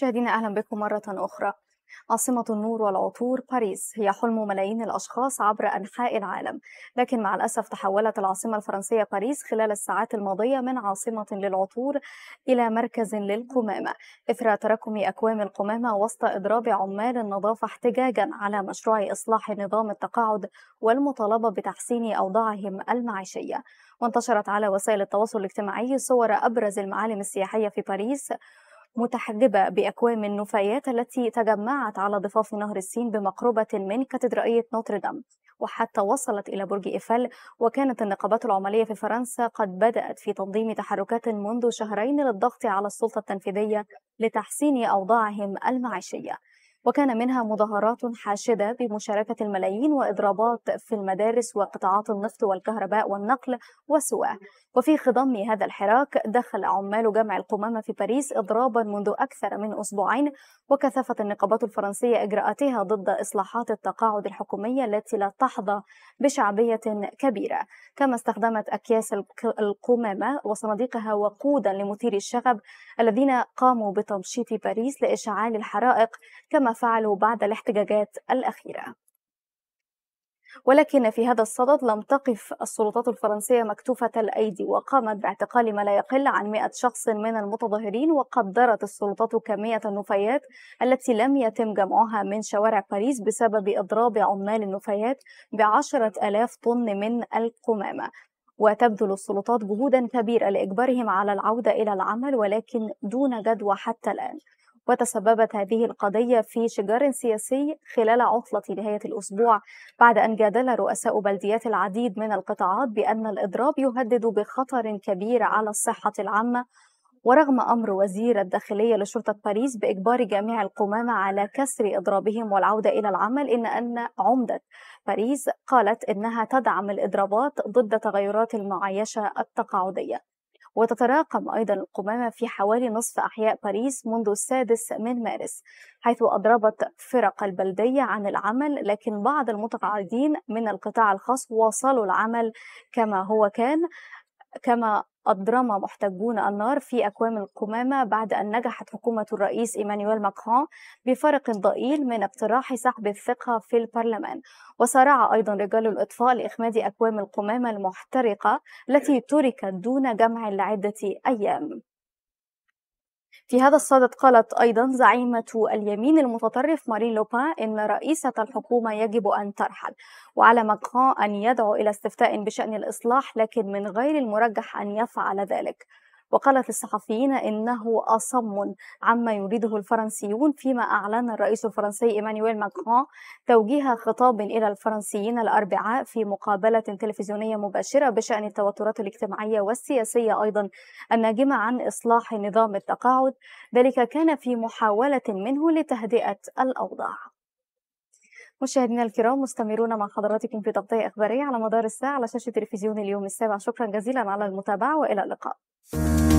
مشاهدينا أهلا بكم مرة أخرى عاصمة النور والعطور باريس هي حلم ملايين الأشخاص عبر أنحاء العالم لكن مع الأسف تحولت العاصمة الفرنسية باريس خلال الساعات الماضية من عاصمة للعطور إلى مركز للقمامة إثر تراكم أكوام القمامة وسط إضراب عمال النظافة احتجاجا على مشروع إصلاح نظام التقاعد والمطالبة بتحسين أوضاعهم المعيشية وانتشرت على وسائل التواصل الاجتماعي صور أبرز المعالم السياحية في باريس متحجبة بأكوام النفايات التي تجمعت على ضفاف نهر السين بمقربة من كاتدرائية نوتردام وحتى وصلت إلى برج إيفل وكانت النقابات العمالية في فرنسا قد بدأت في تنظيم تحركات منذ شهرين للضغط على السلطة التنفيذية لتحسين أوضاعهم المعيشية وكان منها مظاهرات حاشدة بمشاركة الملايين وإضرابات في المدارس وقطاعات النفط والكهرباء والنقل وسواه وفي خضم هذا الحراك دخل عمال جمع القمامة في باريس إضرابا منذ أكثر من أسبوعين وكثفت النقابات الفرنسية إجراءاتها ضد إصلاحات التقاعد الحكومية التي لا تحظى بشعبية كبيرة كما استخدمت أكياس القمامة وصناديقها وقودا لمثيري الشغب الذين قاموا بتمشيط باريس لإشعال الحرائق كما فعلوا بعد الاحتجاجات الأخيرة ولكن في هذا الصدد لم تقف السلطات الفرنسية مكتوفة الأيدي وقامت باعتقال ما لا يقل عن 100 شخص من المتظاهرين وقدرت السلطات كمية النفايات التي لم يتم جمعها من شوارع باريس بسبب إضراب عمال النفايات بعشرة ألاف طن من القمامة وتبذل السلطات جهودا كبيرة لإجبارهم على العودة إلى العمل ولكن دون جدوى حتى الآن وتسببت هذه القضية في شجار سياسي خلال عطلة نهاية الأسبوع بعد أن جادل رؤساء بلديات العديد من القطاعات بأن الإضراب يهدد بخطر كبير على الصحة العامة ورغم أمر وزير الداخلية لشرطة باريس بإجبار جميع القمامة على كسر إضرابهم والعودة إلى العمل إن أن عمدة باريس قالت إنها تدعم الإضرابات ضد تغيرات المعايشة التقاعدية وتتراكم أيضا القمامة في حوالي نصف أحياء باريس منذ السادس من مارس حيث أضربت فرق البلدية عن العمل لكن بعض المتقاعدين من القطاع الخاص واصلوا العمل كما هو كان كما أضرم محتجون النار في أكوام القمامة بعد أن نجحت حكومة الرئيس إيمانويل ماكرون بفرق ضئيل من اقتراح سحب الثقة في البرلمان وسارع أيضا رجال الإطفاء لإخماد أكوام القمامة المحترقة التي تركت دون جمع لعدة أيام في هذا الصدد قالت أيضا زعيمة اليمين المتطرف مارين لوبان إن رئيسة الحكومة يجب أن ترحل وعلى ماكرون أن يدعو إلى استفتاء بشأن الإصلاح لكن من غير المرجح أن يفعل ذلك وقالت الصحفيين إنه أصم عما يريده الفرنسيون فيما أعلن الرئيس الفرنسي إيمانويل ماكرون توجيه خطاب إلى الفرنسيين الأربعاء في مقابلة تلفزيونية مباشرة بشأن التوترات الاجتماعية والسياسية أيضا الناجمة عن إصلاح نظام التقاعد ذلك كان في محاولة منه لتهدئة الأوضاع مشاهدينا الكرام مستمرون مع حضراتكم في تغطية إخبارية على مدار الساعة على شاشة تلفزيون اليوم السابع شكرا جزيلا على المتابعة وإلى اللقاء